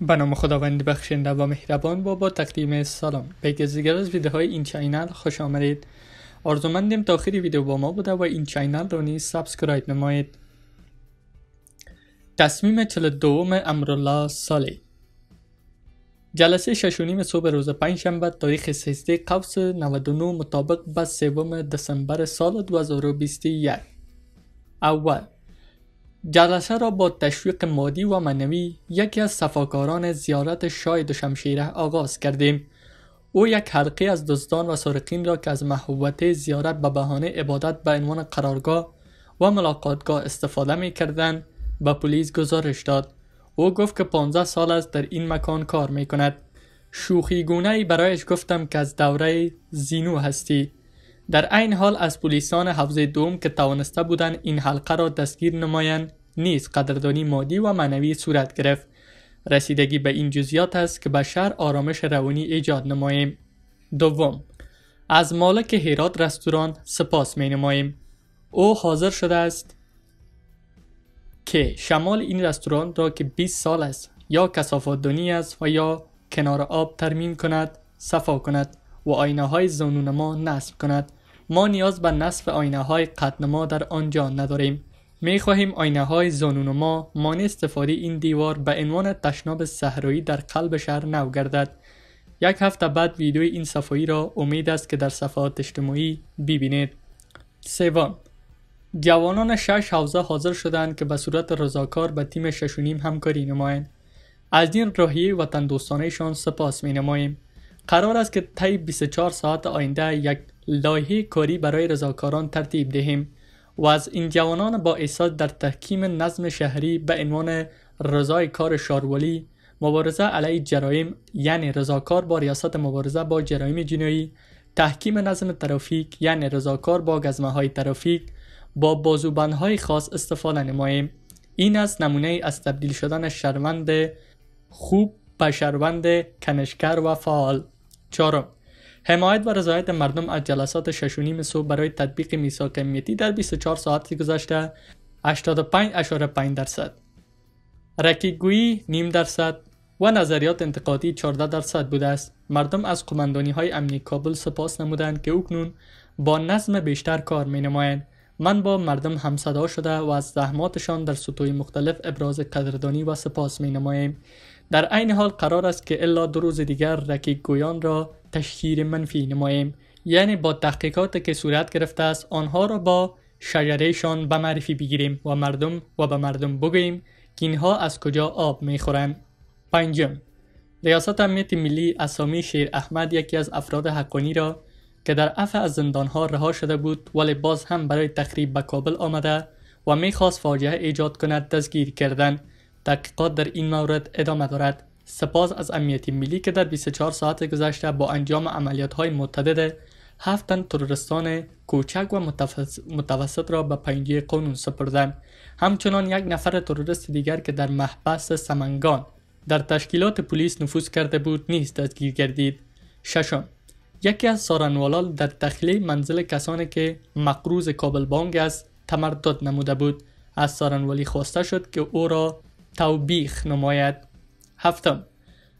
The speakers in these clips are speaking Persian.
به نام خداوند بخشنده و مهربان با با تقدیم سلام به دیگر از ویدیوهای این چینل خوش آمدید آرزومندیم تا آخری ویدیو با ما بوده و این چینل رو نیز سابسکرایب نمایید تصمیم 42 امرالله سالی جلسه ششونیم صبح روز پنجشنبه تاریخ 13 قوس 99 مطابق با 3 دسامبر سال 2021 اول جلسه را با تشویق مادی و معنوی یکی از صفاکاران زیارت شاه دوشمشیره آغاز کردیم او یک حلقه از دزدان و سارقین را که از محبوبت زیارت به بهانه عبادت به عنوان قرارگاه و ملاقاتگاه استفاده می کردن به پلیس گزارش داد او گفت که 15 سال است در این مکان کار می کند شوخی گونه برایش گفتم که از دوره زینو هستی در عین حال از پلیسان حوزه دوم که توانسته بودند این حلقه را دستگیر نمایند نیز قدردانی مادی و معنوی صورت گرفت رسیدگی به این جزیات است که به شهر آرامش روانی ایجاد نماییم دوم از مالک هیرات رستوران سپاس می نماییم او حاضر شده است که شمال این رستوران را که 20 سال است یا کسافاتدانی است و یا کنار آب ترمیم کند صفا کند و آینه های ما نصب کند ما نیاز به نصف آینه های قدنما در آنجا نداریم می خواهیم آینه های زانون ما مانع استفاده این دیوار به عنوان تشناب صحرایی در قلب شهر نو گردد یک هفته بعد ویدیو این صفایی را امید است که در صفحات اجتماعی ببینید سوم جوانان شش حوزه حاضر شدند که به صورت رضاکار به تیم ششونیم همکاری نمایند از این روحیه وطن شان سپاس می نماییم قرار است که طی 24 ساعت آینده یک لایحه کاری برای رضاکاران ترتیب دهیم و از این جوانان با ایساد در تحکیم نظم شهری به عنوان رضای کار شاروالی مبارزه علی جرایم یعنی رضاکار با ریاست مبارزه با جرایم جنایی تحکیم نظم ترافیک یعنی رضاکار با گزمه های ترافیک با بازوبندهای های خاص استفاده نماییم این از نمونه از تبدیل شدن شروند خوب به شروند کنشکر و فعال چارم حمایت و رضایت مردم از جلسات ششونیم صبح برای تطبیق میثاق امنیتی در 24 ساعت گذشته 85.5 درصد رکیگویی نیم درصد و نظریات انتقادی 14 درصد بوده است مردم از قماندانی های امنی کابل سپاس نمودند که اکنون با نظم بیشتر کار می نمایند من با مردم همصدا شده و از زحماتشان در سطوح مختلف ابراز قدردانی و سپاس می نمایم. در عین حال قرار است که الا دو روز دیگر رکیگویان را تشکیر منفی نماییم یعنی با تحقیقات که صورت گرفته است آنها را با شجرهشان به معرفی بگیریم و مردم و به مردم بگوییم که اینها از کجا آب میخورند پنجم ریاست امنیت ملی اسامی شیر احمد یکی از افراد حقانی را که در عفو از زندانها رها شده بود ولی باز هم برای تخریب به کابل آمده و میخواست فاجعه ایجاد کند دستگیر کردن تحقیقات در این مورد ادامه دارد سپاس از امنیت ملی که در 24 ساعت گذشته با انجام های متعدد هفت ترورستان کوچک و متوسط را به پنجه قانون سپردن. همچنان یک نفر تروریست دیگر که در محبس سمنگان در تشکیلات پلیس نفوذ کرده بود نیست دستگیر گردید ششم یکی از سارنوالال در تخلیه منزل کسانی که مقروز کابل بانگ است تمردد نموده بود از سارنوالی خواسته شد که او را توبیخ نماید هفتم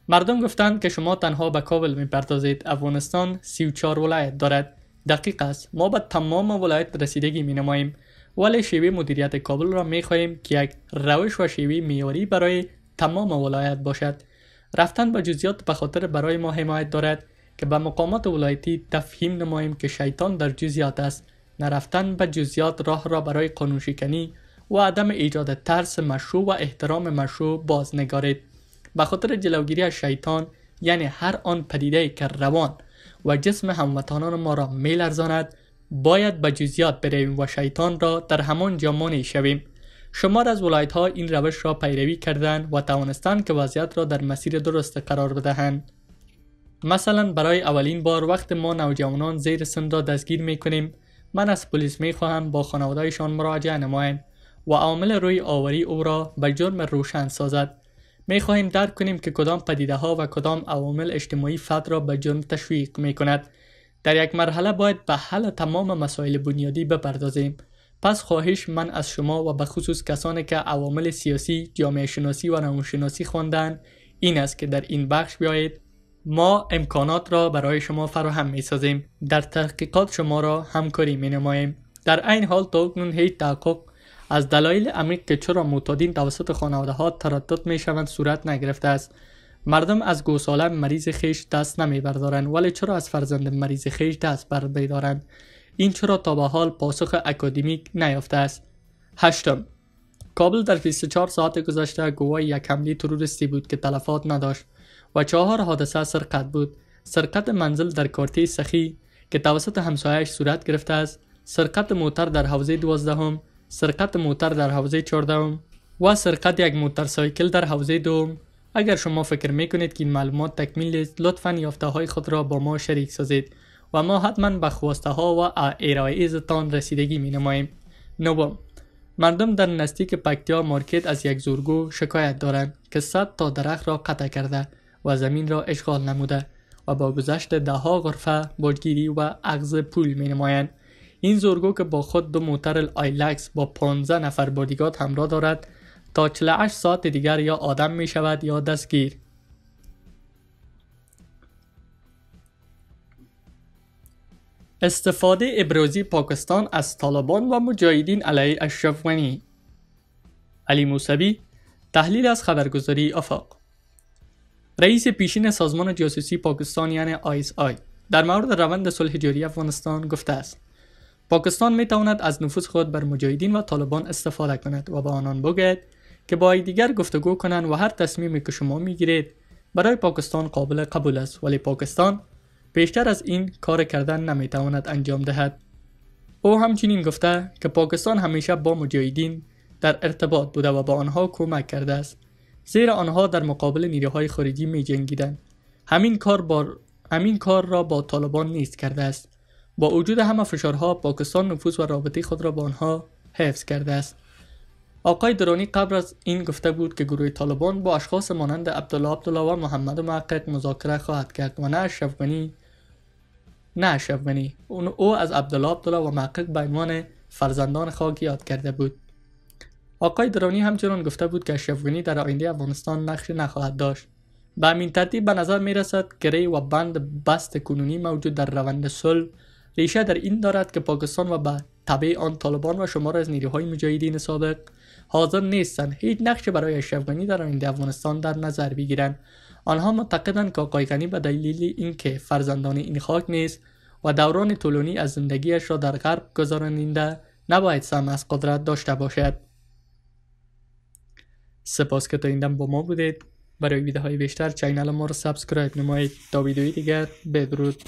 مردم گفتند که شما تنها به کابل میپردازید افغانستان 34 ولایت دارد دقیق است ما به تمام ولایت رسیدگی می نماییم ولی شیوه مدیریت کابل را می خواهیم که یک روش و شیوه میاری برای تمام ولایت باشد رفتن به جزیات به خاطر برای ما حمایت دارد که به مقامات ولایتی تفهیم نماییم که شیطان در جزیات است نرفتن به جزیات راه را برای قانون شکنی و عدم ایجاد ترس مشروع و احترام مشروع بازنگارید. به خاطر جلوگیری از شیطان یعنی هر آن پدیده که روان و جسم هموطنان ما را میلرزاند باید به جزیات برویم و شیطان را در همان جا شویم شمار از ولایت ها این روش را پیروی کردند و توانستند که وضعیت را در مسیر درست قرار بدهند مثلا برای اولین بار وقت ما نوجوانان زیر سن را دستگیر می کنیم من از پلیس می خواهم با خانوادهشان مراجعه نمایم و عامل روی آوری او را به جرم روشن سازد می خواهیم درک کنیم که کدام پدیده ها و کدام عوامل اجتماعی فرد را به جرم تشویق می کند. در یک مرحله باید به حل تمام مسائل بنیادی بپردازیم. پس خواهش من از شما و به خصوص کسانی که عوامل سیاسی، جامعه شناسی و روانشناسی خواندن این است که در این بخش بیایید ما امکانات را برای شما فراهم می سازیم در تحقیقات شما را همکاری می در این حال تا هیچ از دلایل عمیق که چرا معتادین توسط خانواده ها تردد می شوند صورت نگرفته است مردم از گوساله مریض خیش دست نمی بردارند ولی چرا از فرزند مریض خیش دست بر دارند این چرا تا به حال پاسخ اکادمیک نیافته است هشتم کابل در 24 ساعت گذشته گواه یک حمله تروریستی بود که تلفات نداشت و چهار حادثه سرقت بود سرقت منزل در کارتی سخی که توسط همسایش صورت گرفته است سرقت موتر در حوزه دوازدهم سرقت موتر در حوزه 14 و سرقت یک سایکل در حوزه دوم اگر شما فکر می کنید که این معلومات تکمیل است لطفا یافته های خود را با ما شریک سازید و ما حتما به خواسته ها و تان رسیدگی می نماییم نوم مردم در نستیک پکتیا مارکت از یک زورگو شکایت دارند که صد تا درخت را قطع کرده و زمین را اشغال نموده و با گذشت دهها غرفه بادگیری و عغز پول می این زورگو که با خود دو موتر آیلکس با 15 نفر بادیگات همراه دارد تا 48 ساعت دیگر یا آدم می شود یا دستگیر استفاده ابرازی پاکستان از طالبان و مجاهدین علیه اشرف علی موسوی تحلیل از خبرگزاری افاق. رئیس پیشین سازمان جاسوسی پاکستان یعنی آیس آی در مورد روند صلح جاری افغانستان گفته است پاکستان می تواند از نفوذ خود بر مجاهدین و طالبان استفاده کند و به آنان بگوید که با دیگر گفتگو کنند و هر تصمیمی که شما می گیرید برای پاکستان قابل قبول است ولی پاکستان بیشتر از این کار کردن نمی تواند انجام دهد او همچنین گفته که پاکستان همیشه با مجاهدین در ارتباط بوده و با آنها کمک کرده است زیرا آنها در مقابل نیروهای خارجی می جنگیدند. همین کار, همین کار را با طالبان نیز کرده است با وجود همه فشارها پاکستان نفوذ و رابطه خود را با آنها حفظ کرده است آقای درانی قبل از این گفته بود که گروه طالبان با اشخاص مانند عبدالله عبدالله و محمد محقق مذاکره خواهد کرد و نه نه اشرف او از عبدالله عبدالله و محقق به عنوان فرزندان خاک یاد کرده بود آقای درانی همچنان گفته بود که اشرف در آینده افغانستان نقشی نخواهد داشت به همین ترتیب به نظر می رسد که و بند بست کنونی موجود در روند صلح ریشه در این دارد که پاکستان و به طبع آن طالبان و شمار از نیروهای مجاهدین سابق حاضر نیستند هیچ نقش برای اشرف در آینده افغانستان در نظر بگیرند آنها معتقدند که آقای غنی به دلیل اینکه فرزندان این خاک نیست و دوران طولانی از زندگیش را در غرب گذراننده نباید سم از قدرت داشته باشد سپاس که تا این با ما بودید برای ویدیوهای بیشتر چینل ما را سابسکرایب نمایید تا ویدیوی دیگر بدرود